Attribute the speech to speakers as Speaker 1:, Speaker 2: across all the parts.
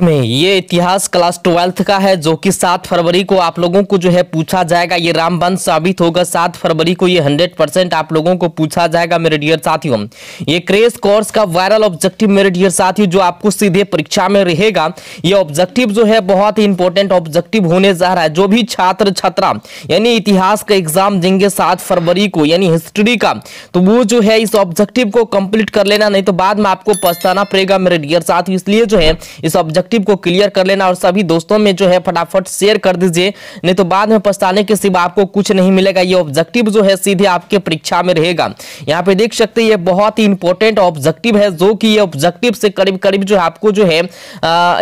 Speaker 1: में ये इतिहास क्लास ट्वेल्थ का है जो कि सात फरवरी को आप लोगों को जो है पूछा जाएगा ये रामबन साबित होगा सात फरवरी को ये हंड्रेड परसेंट आप लोगों को पूछा जाएगा मेरे डियर साथियों ये क्रेश कोर्स का वायरल ऑब्जेक्टिव मेरे डियर साथियों जो आपको सीधे परीक्षा में रहेगा ये ऑब्जेक्टिव जो है बहुत ही इंपॉर्टेंट ऑब्जेक्टिव होने जा रहा है जो भी छात्र छात्रा यानी इतिहास का एग्जाम देंगे सात फरवरी को यानी हिस्ट्री का तो वो जो है इस ऑब्जेक्टिव को कंप्लीट कर लेना नहीं तो बाद में आपको पछताना पड़ेगा मेरे डियर साथियों इसलिए जो है इस ऑब्जेक्ट ऑब्जेक्टिव को क्लियर कर लेना और सभी दोस्तों में जो है फटाफट शेयर कर दीजिए नहीं तो बाद में पछताने के सिवा आपको कुछ नहीं मिलेगा ये ऑब्जेक्टिव जो है सीधे आपके परीक्षा में रहेगा यहाँ पे देख सकते ये बहुत ही इंपॉर्टेंट ऑब्जेक्टिव है जो कि ये ऑब्जेक्टिव से करीब करीब जो है आपको जो है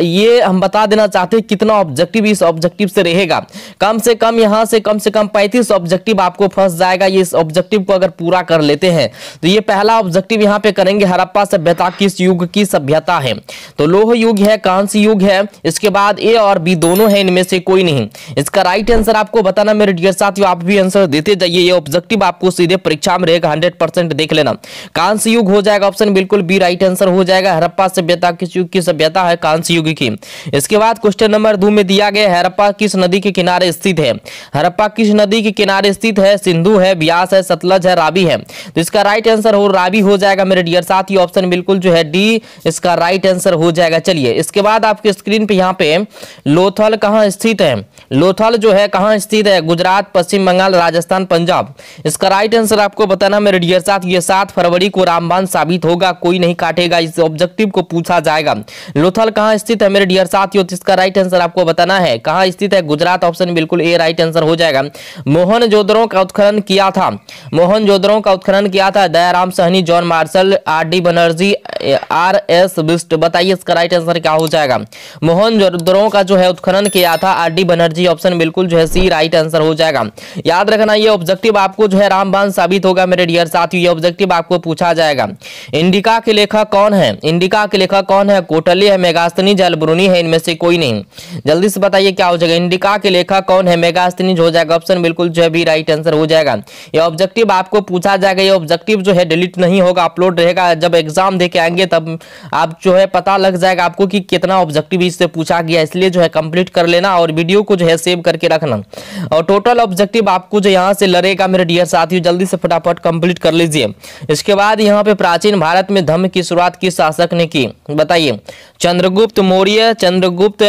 Speaker 1: ये हम बता देना चाहते हैं कितना ऑब्जेक्टिव इस ऑब्जेक्टिव से रहेगा कम से कम यहाँ से कम से कम पैंतीस ऑब्जेक्टिव आपको फंस जाएगा इस ऑब्जेक्टिव को अगर पूरा कर लेते हैं तो ये पहला ऑब्जेक्टिव यहाँ पे करेंगे हरप्पा सभ्यता किस युग की सभ्यता है तो लोह युग है कांस सी युग है इसके बाद ए और बी दोनों है इनमें से कोई नहीं इसका राइट आंसर आपको बताना मेरे डियर साथियों आप भी आंसर देते जाइए ये ऑब्जेक्टिव आपको सीधे परीक्षा में रहेगा हंड्रेड देख लेना कांस्य युग हो जाएगा ऑप्शन बिल्कुल बी राइट आंसर हो जाएगा हरप्पा सभ्यता किस युग की सभ्यता है कांस्य युग की इसके बाद क्वेश्चन नंबर दो में दिया गया हरप्पा किस नदी के किनारे स्थित है हरप्पा किस नदी के किनारे स्थित है सिंधु है ब्यास है सतलज है राबी है तो इसका राइट आंसर हो राबी हो जाएगा मेरे डियर साथ ही ऑप्शन बिल्कुल जो है डी इसका राइट आंसर हो जाएगा चलिए इसके बाद बाद आपके स्क्रीन पे यहाँ पे लोथल कहाँ स्थित है लोथल जो है कहाँ स्थित है गुजरात पश्चिम बंगाल राजस्थान पंजाब इसका राइट आंसर आपको बताना मेरे डियर साथ ये सात फरवरी को रामबान साबित होगा कोई नहीं काटेगा इस ऑब्जेक्टिव को पूछा जाएगा लोथल कहाँ स्थित है मेरे डियर साथियों तो इसका राइट आंसर आपको बताना है कहाँ स्थित है गुजरात ऑप्शन बिल्कुल ए राइट आंसर हो जाएगा मोहन जोधरों का उत्खनन किया था मोहन जोधरों का उत्खनन किया था Dayaram Sahni John Marshall R D Banerjee R S Bisht बताइए इसका राइट आंसर क्या हो जाएगा जाएगा मोहन का जो है उत्खनन किया था आर डी बनर्जी ऑप्शन बिल्कुल जो है सी राइट आंसर हो जाएगा याद रखना ये ऑब्जेक्टिव आपको जो है रामबान साबित होगा मेरे डियर साथियों ये ऑब्जेक्टिव आपको पूछा जाएगा इंडिका के लेखक कौन है इंडिका के लेखक कौन है कोटली है मेगास्तनी जलब्रुनी है इनमें से कोई नहीं जल्दी से बताइए क्या हो जाएगा इंडिका के लेखक कौन है मेगास्तनी हो जाएगा ऑप्शन बिल्कुल जो है बी राइट आंसर हो जाएगा ये ऑब्जेक्टिव आपको पूछा जाएगा ये ऑब्जेक्टिव जो है डिलीट नहीं होगा अपलोड रहेगा जब एग्जाम दे आएंगे तब आप जो है पता लग जाएगा आपको कि कितना ऑब्जेक्टिव इससे पूछा गया इसलिए जो है कंप्लीट कर लेना और वीडियो को जो है सेव करके रखना और टोटल ऑब्जेक्टिव आपको जो यहाँ से लड़ेगा मेरे डियर साथियों जल्दी से फटाफट कंप्लीट कर लीजिए इसके बाद यहाँ पे प्राचीन भारत में धम्म की शुरुआत किस शासक ने की बताइए चंद्रगुप्त मौर्य चंद्रगुप्त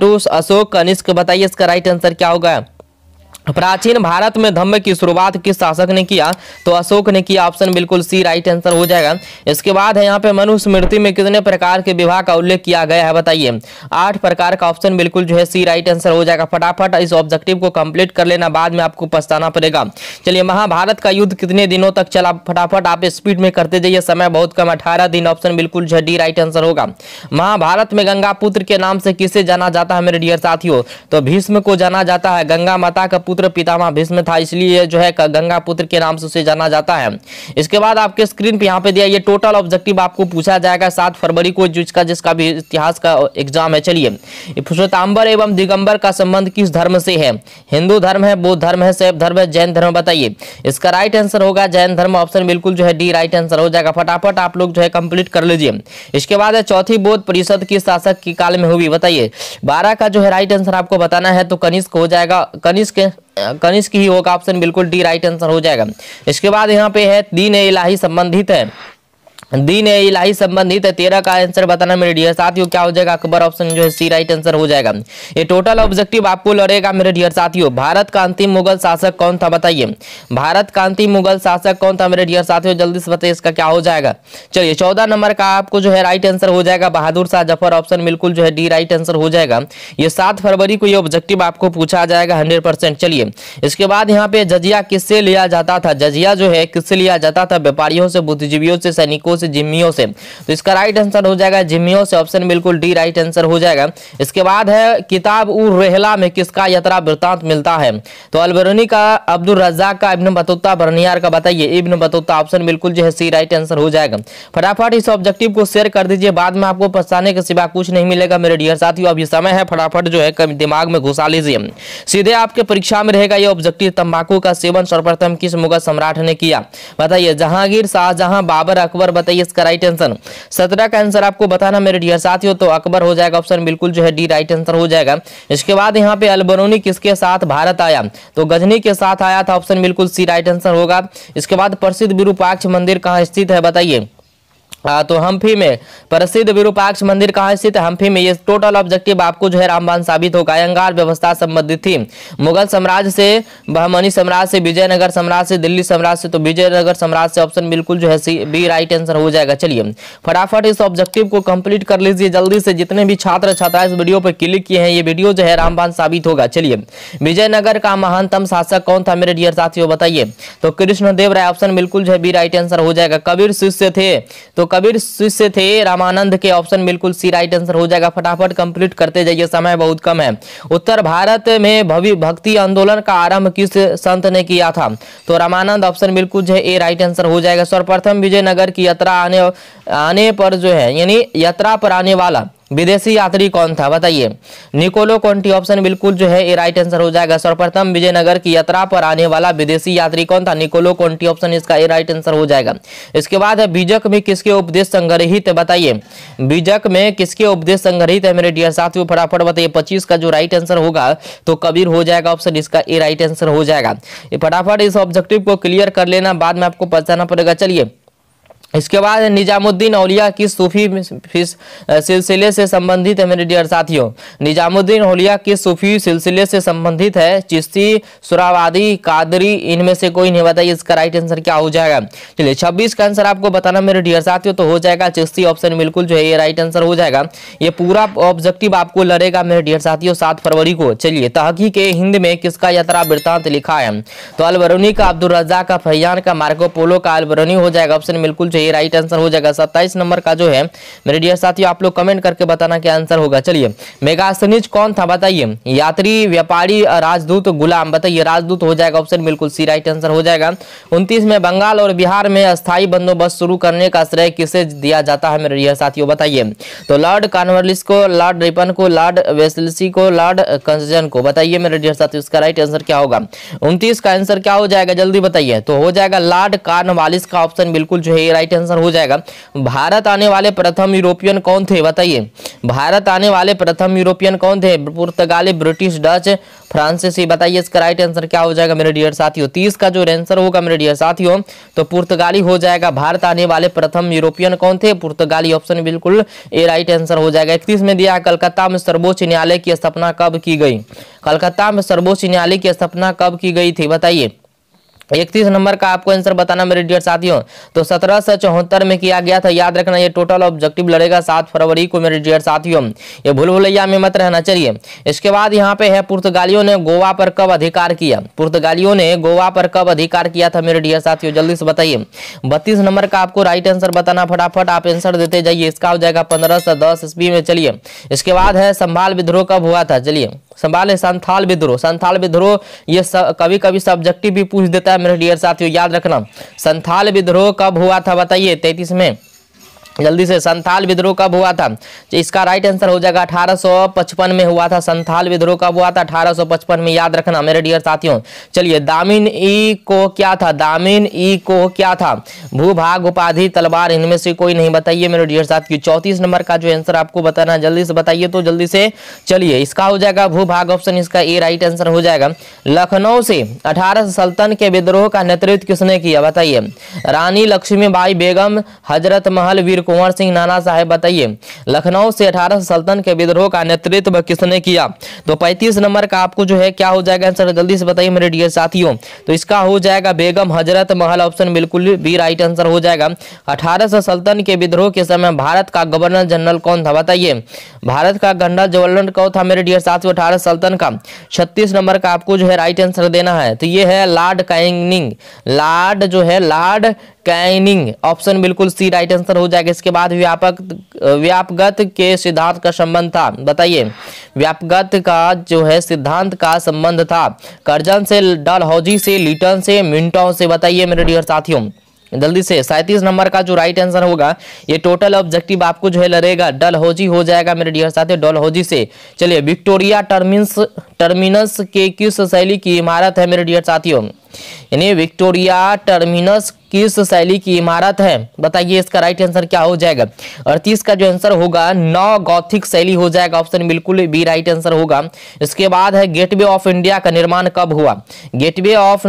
Speaker 1: टू अशोक कनिष्क बताइए इसका राइट आंसर क्या होगा प्राचीन भारत में धम्म की शुरुआत किस शासक ने किया तो अशोक ने किया ऑप्शन बिल्कुल सी राइट आंसर हो जाएगा इसके बाद है यहाँ पे मनुस्मृति में कितने प्रकार के विवाह का उल्लेख किया गया है बताइए आठ प्रकार का ऑप्शन बिल्कुल जो है सी राइट आंसर हो जाएगा फटाफट इस ऑब्जेक्टिव को कंप्लीट कर लेना बाद में आपको पछताना पड़ेगा चलिए महाभारत का युद्ध कितने दिनों तक चला फटाफट आप स्पीड में करते जाइए समय बहुत कम अठारह दिन ऑप्शन बिल्कुल जो डी राइट आंसर होगा महाभारत में गंगा के नाम से किसे जाना जाता है मेरे डियर साथियों तो भीष्म को जाना जाता है गंगा माता का पुत्र पितामह भीष्म था इसलिए जो है गंगा पुत्र के नाम से उसे जाना जाता है इसके बाद आपके स्क्रीन पे यहाँ पे दिया ये टोटल ऑब्जेक्टिव आपको पूछा जाएगा सात फरवरी को जिसका जिसका भी इतिहास का एग्जाम है चलिए श्वेताम्बर एवं दिगंबर का संबंध किस धर्म से है हिंदू धर्म है बौद्ध धर्म है सैव धर्म है जैन धर्म बताइए इसका राइट आंसर होगा जैन धर्म ऑप्शन बिल्कुल जो है डी राइट आंसर हो जाएगा फटाफट आप लोग जो है कंप्लीट कर लीजिए इसके बाद है चौथी बोध परिषद की शासक की काल में हुई बताइए बारह का जो है राइट आंसर आपको बताना है तो कनिष्क हो जाएगा कनिष्क कनिष्क ही होगा ऑप्शन बिल्कुल डी राइट आंसर हो जाएगा इसके बाद यहाँ पे है दीन इलाही संबंधित है दिन है इलाही संबंधित है तेरह का आंसर बताना मेरे डियर साथियों क्या हो जाएगा अकबर ऑप्शन जो है सी राइट आंसर हो जाएगा ये टोटल ऑब्जेक्टिव आपको लड़ेगा मेरे डियर साथियों भारत का अंतिम मुगल शासक कौन था बताइए भारत का अंतिम मुगल शासक कौन था मेरे डियर साथियों जल्दी से बताइए इसका क्या हो जाएगा चलिए चौदह नंबर का आपको जो है राइट आंसर हो जाएगा बहादुर शाह जफर ऑप्शन बिल्कुल जो है डी राइट आंसर हो जाएगा ये सात फरवरी को ये ऑब्जेक्टिव आपको पूछा जाएगा हंड्रेड चलिए इसके बाद यहाँ पे जजिया किससे लिया जाता था जजिया जो है किससे लिया जाता था व्यापारियों से बुद्धिजीवियों से सैनिकों किसको से जिम्मियों से तो इसका राइट आंसर हो जाएगा जिम्मियों से ऑप्शन बिल्कुल डी राइट आंसर हो जाएगा इसके बाद है किताब उ रेहला में किसका यात्रा वृत्तांत मिलता है तो अलबरूनी का अब्दुल रज्जाक का इब्न बतूता बरनियार का बताइए इब्न बतूता ऑप्शन बिल्कुल जो है सी राइट आंसर हो जाएगा फटाफट इस ऑब्जेक्टिव को शेयर कर दीजिए बाद में आपको पछताने के सिवा कुछ नहीं मिलेगा मेरे डियर साथियों अभी समय है फटाफट जो है दिमाग में घुसा लीजिए सीधे आपके परीक्षा में रहेगा ये ऑब्जेक्टिव तंबाकू का सेवन सर्वप्रथम किस मुगल सम्राट ने किया बताइए जहांगीर शाहजहां बाबर अकबर बताइए इसका राइट आंसर सत्रह का आंसर आपको बताना मेरे डियर साथियों तो अकबर हो जाएगा ऑप्शन बिल्कुल जो है डी राइट आंसर हो जाएगा इसके बाद यहाँ पे अलबरूनी किसके साथ भारत आया तो गजनी के साथ आया था ऑप्शन बिल्कुल सी राइट आंसर होगा इसके बाद प्रसिद्ध विरूपाक्ष मंदिर कहाँ स्थित है बताइए आ, हाँ, तो हम्फी में प्रसिद्ध विरूपाक्ष मंदिर कहाँ स्थित है हम्फी में ये टोटल ऑब्जेक्टिव आपको जो है रामबान साबित होगा अंगार व्यवस्था संबंधित थी मुगल साम्राज्य से बहमनी साम्राज्य से विजयनगर साम्राज्य से दिल्ली साम्राज्य से तो विजयनगर साम्राज्य से ऑप्शन बिल्कुल जो है सी बी राइट आंसर हो जाएगा चलिए फटाफट इस ऑब्जेक्टिव को कम्प्लीट कर लीजिए जल्दी से जितने भी छात्र छात्राएं इस वीडियो पर क्लिक किए हैं ये वीडियो जो है रामबान साबित होगा चलिए विजयनगर का महानतम शासक कौन था मेरे डियर साथियों बताइए तो कृष्णदेव राय ऑप्शन बिल्कुल जो है बी राइट आंसर हो जाएगा कबीर शिष्य थे तो कबीर शिष्य थे रामानंद के ऑप्शन बिल्कुल सी राइट आंसर हो जाएगा फटाफट कंप्लीट करते जाइए समय बहुत कम है उत्तर भारत में भवि भक्ति आंदोलन का आरंभ किस संत ने किया था तो रामानंद ऑप्शन बिल्कुल जो है ए राइट आंसर हो जाएगा सर्वप्रथम विजयनगर की यात्रा आने आने पर जो है यानी यात्रा पर आने वाला विदेशी यात्री कौन था बताइए निकोलो कोंटी ऑप्शन बिल्कुल जो है ये राइट आंसर हो जाएगा सर्वप्रथम विजयनगर की यात्रा पर आने वाला विदेशी यात्री कौन था निकोलो कोंटी ऑप्शन इसका ए राइट आंसर हो जाएगा इसके बाद है बीजक में किसके उपदेश संग्रहित बताइए बीजक में किसके उपदेश संग्रहित है मेरे डियर साथियों फटाफट बताइए पच्चीस का जो राइट आंसर होगा तो कबीर हो जाएगा ऑप्शन इसका ए राइट आंसर हो जाएगा फटाफट इस ऑब्जेक्टिव को क्लियर कर लेना बाद में आपको पहचाना पड़ेगा चलिए इसके बाद निजामुद्दीन औलिया की सूफी सिलसिले से संबंधित है मेरे डियर साथियों निजामुद्दीन औलिया की सूफी सिलसिले से संबंधित है चिश्ती सुरावादी कादरी इनमें से कोई नहीं बताइए इसका राइट आंसर क्या हो जाएगा चलिए छब्बीस का आंसर आपको बताना मेरे डियर साथियों तो हो जाएगा चिश्ती ऑप्शन बिल्कुल जो है ये राइट आंसर हो जाएगा ये पूरा ऑब्जेक्टिव आपको लड़ेगा मेरे डियर साथियों सात फरवरी को चलिए तहकी के हिंद में किसका यात्रा वृत्तांत लिखा है तो अलबरूनी का अब्दुल रजा का फैयान का मार्को पोलो का अलबरूनी हो जाएगा ऑप्शन बिल्कुल जो ये राइट आंसर हो जाएगा सत्ताईस नंबर का जो है मेरे डियर साथियों आप लोग कमेंट करके बताना क्या आंसर होगा चलिए मेगासनिज कौन था बताइए यात्री व्यापारी राजदूत गुलाम बताइए राजदूत हो जाएगा ऑप्शन बिल्कुल सी राइट आंसर हो जाएगा उनतीस में बंगाल और बिहार में स्थायी बंदोबस्त शुरू करने का श्रेय किसे दिया जाता है मेरे डियर साथियों बताइए तो लॉर्ड कॉन्वर्लिस को लॉर्ड रिपन को लॉर्ड वेस्लसी को लॉर्ड कंसजन को बताइए मेरे डियर साथियों इसका राइट आंसर क्या होगा उनतीस का आंसर क्या हो जाएगा जल्दी बताइए तो हो जाएगा लॉर्ड कार्नवालिस का ऑप्शन बिल्कुल जो है राइट आंसर हो जाएगा भारत आने वाले प्रथम यूरोपियन कौन थे बताइए भारत आने वाले प्रथम यूरोपियन कौन थे पुर्तगाली ब्रिटिश डच फ्रांसीसी बताइए इसका राइट आंसर क्या हो जाएगा मेरे डियर साथियों तीस का जो आंसर होगा मेरे डियर साथियों तो पुर्तगाली हो जाएगा भारत आने वाले प्रथम यूरोपियन कौन थे पुर्तगाली ऑप्शन बिल्कुल ए राइट आंसर हो जाएगा इकतीस में दिया कलकत्ता में सर्वोच्च न्यायालय की स्थापना कब की गई कलकत्ता में सर्वोच्च न्यायालय की स्थापना कब की गई थी बताइए इकतीस नंबर का आपको आंसर बताना मेरे डियर साथियों तो सत्रह सौ चौहत्तर में किया गया था याद रखना ये टोटल ऑब्जेक्टिव लड़ेगा सात फरवरी को मेरे डियर साथियों ये भूल भुलैया में मत रहना चाहिए इसके बाद यहाँ पे है पुर्तगालियों ने गोवा पर कब अधिकार किया पुर्तगालियों ने गोवा पर कब अधिकार किया था मेरे डियर साथियों जल्दी से बताइए बत्तीस नंबर का आपको राइट आंसर बताना फटाफट आप आंसर देते जाइए इसका हो जाएगा पंद्रह सौ दस ईस्वी में चलिए इसके बाद है संभाल विद्रोह कब हुआ था चलिए संभाले संथाल विद्रोह संथाल विद्रोह ये सब, कभी कभी सब्जेक्टिव भी पूछ देता है मेरे डियर साथियों याद रखना संथाल विद्रोह कब हुआ था बताइए तैतीस में जल्दी से संथाल विद्रोह कब हुआ था तो इसका राइट आंसर हो जाएगा 1855 में हुआ था संथाल विद्रोह कब हुआ था 1855 में याद रखना मेरे डियर साथियों चलिए दामिन ई को क्या था दामिन ई को क्या था भूभाग उपाधि तलवार इनमें से कोई नहीं बताइए मेरे डियर साथियों चौतीस नंबर का जो आंसर आपको बताना जल्दी से बताइए तो जल्दी से चलिए इसका हो जाएगा भूभाग ऑप्शन इसका ए राइट आंसर हो जाएगा लखनऊ से अठारह सल्तन के विद्रोह का नेतृत्व किसने किया बताइए रानी लक्ष्मीबाई बेगम हजरत महल वीर कुंवर सिंह नाना साहेब बताइए लखनऊ से अठारह सल्तन के विद्रोह का नेतृत्व किसने किया तो पैंतीस नंबर का आपको जो है क्या हो जाएगा आंसर जल्दी से बताइए मेरे डियर साथियों तो इसका हो जाएगा बेगम हजरत महल ऑप्शन बिल्कुल भी राइट आंसर हो जाएगा अठारह सल्तन के विद्रोह के समय भारत का गवर्नर जनरल कौन था बताइए भारत का गंडा जवाहरलाल कौन था मेरे डियर साथियों अठारह सल्तन का छत्तीस नंबर का आपको जो है राइट आंसर देना है तो ये है लॉर्ड कैंगनिंग लॉर्ड जो है लॉर्ड कैनिंग ऑप्शन बिल्कुल सी राइट आंसर हो जाएगा इसके बाद व्यापक व्यापगत के सिद्धांत का संबंध था बताइए व्यापगत का जो है सिद्धांत का संबंध था कर्जन से डल हौजी से लिटन से मिंटो से बताइए मेरे डियर साथियों जल्दी से सैंतीस नंबर का जो राइट आंसर होगा ये टोटल ऑब्जेक्टिव आपको जो है लड़ेगा डल डलहौजी हो जाएगा मेरे डियर साथियों डलहौजी से चलिए विक्टोरिया टर्मिनस टर्मिनस के किस शैली की इमारत है मेरे डियर साथियों यानी विक्टोरिया टर्मिनस किस शैली की इमारत है बताइए इसका राइट आंसर क्या हो जाएगा अड़तीस का जो आंसर होगा नौ गौथिक शैली हो जाएगा ऑप्शन बिल्कुल बी राइट आंसर होगा इसके बाद है गेटवे ऑफ इंडिया का निर्माण कब हुआ gateway of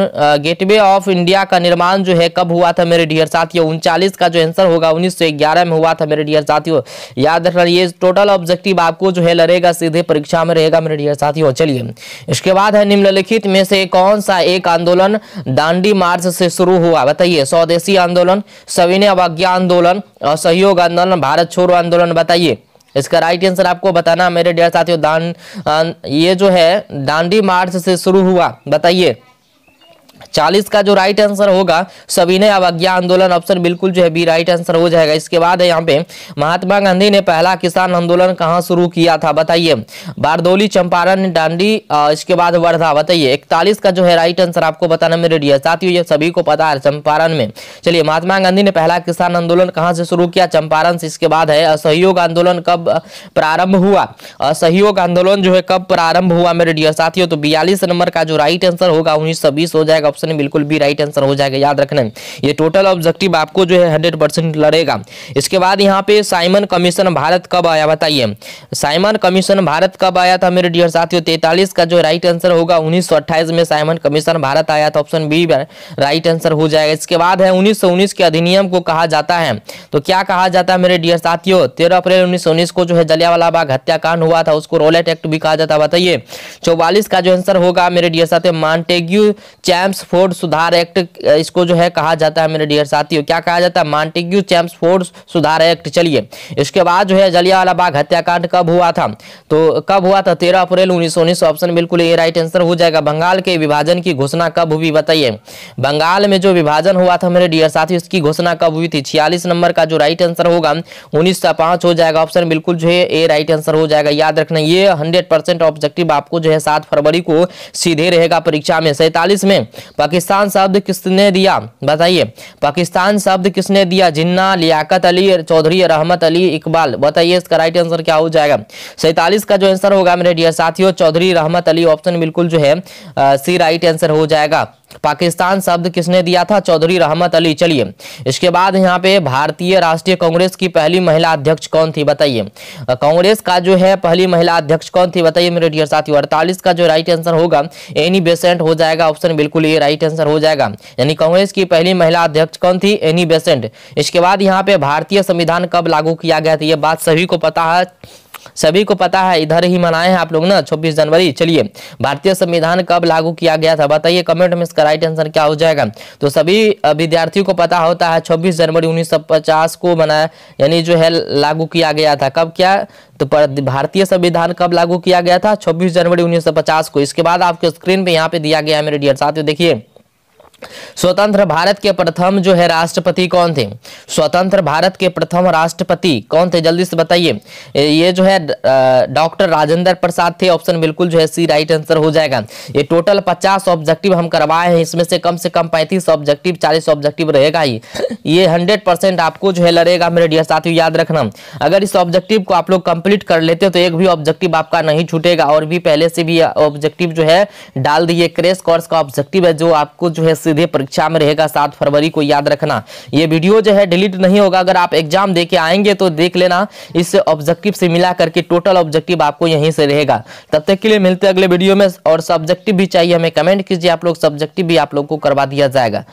Speaker 1: gateway of India का निर्माण जो है कब हुआ था मेरे डियर साथियों उनचालीस का जो आंसर होगा उन्नीस में हुआ था मेरे डियर साथियों याद रखना ये टोटल ऑब्जेक्टिव आपको जो है लड़ेगा सीधे परीक्षा में रहेगा मेरे डियर साथियों चलिए इसके बाद है निम्नलिखित में से कौन सा एक आंदोलन दांडी मार्च से शुरू हुआ बताइए स्वदेशी आंदोलन सविनय अवज्ञा आंदोलन असहयोग आंदोलन भारत छोड़ो आंदोलन बताइए इसका राइट आंसर आपको बताना मेरे डेढ़ साथियों दान ये जो है दांडी मार्च से शुरू हुआ बताइए चालीस का जो राइट आंसर होगा सविनय अवज्ञा आंदोलन ऑप्शन बिल्कुल जो है बी राइट आंसर हो जाएगा इसके बाद है यहाँ पे महात्मा गांधी ने पहला किसान आंदोलन कहाँ शुरू किया था बताइए बारदोली चंपारण डांडी इसके बाद वर्धा बताइए इकतालीस का जो है राइट आंसर आपको बताना में रेडी है साथियों ये सभी को पता है चंपारण में चलिए महात्मा गांधी ने पहला किसान आंदोलन कहाँ से शुरू किया चंपारण से इसके बाद है असहयोग आंदोलन कब प्रारंभ हुआ असहयोग आंदोलन जो है कब प्रारंभ हुआ मेरे डियर साथियों तो बयालीस नंबर का जो राइट आंसर होगा उन्नीस हो जाएगा ऑप्शन बिल्कुल भी राइट आंसर हो जाएगा याद रखना ये टोटल ऑब्जेक्टिव आपको जो है हंड्रेड परसेंट लड़ेगा इसके बाद यहाँ पे साइमन कमीशन भारत कब आया बताइए साइमन कमीशन भारत कब आया था मेरे डियर साथियों तैतालीस का जो राइट आंसर होगा उन्नीस में साइमन कमीशन भारत आया था ऑप्शन बी राइट आंसर हो जाएगा इसके बाद है उन्नीस के अधिनियम को कहा जाता है तो क्या कहा जाता है मेरे डियर साथियों तेरह अप्रैल उन्नीस को जो है जलियावाला बाग हत्याकांड हुआ था उसको रोलेट एक्ट भी कहा जाता है बताइए चौवालीस का जो आंसर होगा मेरे डियर साथियों मॉन्टेग्यू चैम्स चैम्सफोर्ड सुधार एक्ट इसको जो है कहा जाता है मेरे डियर साथियों क्या कहा जाता है मॉन्टेग्यू चैम्सफोर्ड सुधार एक्ट चलिए इसके बाद जो है जलियावाला बाग हत्याकांड कब हुआ था तो कब हुआ था तेरह अप्रैल उन्नीस ऑप्शन बिल्कुल ये राइट आंसर हो जाएगा बंगाल के विभाजन की घोषणा कब हुई बताइए बंगाल में जो विभाजन हुआ था मेरे डियर साथियों इसकी घोषणा कब हुई थी छियालीस नंबर का जो राइट आंसर होगा उन्नीस हो जाएगा ऑप्शन बिल्कुल जो है ए राइट आंसर हो जाएगा याद रखना ये हंड्रेड ऑब्जेक्टिव आपको जो है सात फरवरी को सीधे रहेगा परीक्षा में सैतालीस में पाकिस्तान शब्द किसने दिया बताइए पाकिस्तान शब्द किसने दिया जिन्ना लियाकत अली चौधरी रहमत अली इकबाल बताइए इसका राइट आंसर क्या हो जाएगा सैतालीस का जो आंसर होगा मेरे डियर साथियों चौधरी रहमत अली ऑप्शन बिल्कुल जो है सी राइट आंसर हो जाएगा पाकिस्तान शब्द किसने दिया था चौधरी रहमत अली चलिए इसके बाद यहाँ पे भारतीय राष्ट्रीय कांग्रेस की पहली महिला अध्यक्ष कौन थी बताइए कांग्रेस का जो है पहली महिला अध्यक्ष कौन थी बताइए मेरे डियर साथियों अड़तालीस का जो राइट आंसर होगा एनी बेसेंट हो जाएगा ऑप्शन बिल्कुल ये राइट आंसर हो जाएगा यानी कांग्रेस की पहली महिला अध्यक्ष कौन थी एनी बेसेंट इसके बाद यहाँ पे भारतीय संविधान कब लागू किया गया था ये बात सभी को पता है सभी को पता है इधर ही मनाए हैं आप लोग ना छब्बीस जनवरी चलिए भारतीय संविधान कब लागू किया गया था बताइए कमेंट में इसका राइट आंसर क्या हो जाएगा तो सभी विद्यार्थियों को पता होता है छब्बीस जनवरी उन्नीस को मनाया यानी जो है लागू किया गया था कब क्या तो भारतीय संविधान कब लागू किया गया था छब्बीस जनवरी पचास को इसके बाद आपके स्क्रीन पे यहाँ पे दिया गया है मेरे डियर साथियों देखिए स्वतंत्र भारत के प्रथम जो है राष्ट्रपति कौन थे स्वतंत्र भारत के प्रथम राष्ट्रपति कौन थे जल्दी से बताइए ये जो है डॉक्टर राजेंद्र प्रसाद थे ऑप्शन बिल्कुल जो है सी राइट आंसर हो जाएगा ये टोटल पचास ऑब्जेक्टिव हम करवाए हैं इसमें से कम से कम पैंतीस ऑब्जेक्टिव चालीस ऑब्जेक्टिव रहेगा ही ये हंड्रेड आपको जो है लड़ेगा मेरे डियर साथियों याद रखना अगर इस ऑब्जेक्टिव को आप लोग कंप्लीट कर लेते हो तो एक भी ऑब्जेक्टिव आपका नहीं छूटेगा और भी पहले से भी ऑब्जेक्टिव जो है डाल दिए क्रेस कोर्स का ऑब्जेक्टिव है जो आपको जो है सीधे परीक्षा में रहेगा सात फरवरी को याद रखना ये वीडियो जो है डिलीट नहीं होगा अगर आप एग्जाम दे के आएंगे तो देख लेना इस ऑब्जेक्टिव से मिला करके टोटल ऑब्जेक्टिव आपको यहीं से रहेगा तब तक के लिए मिलते अगले वीडियो में और सब्जेक्टिव भी चाहिए हमें कमेंट कीजिए आप लोग सब्जेक्टिव भी आप लोग को करवा दिया जाएगा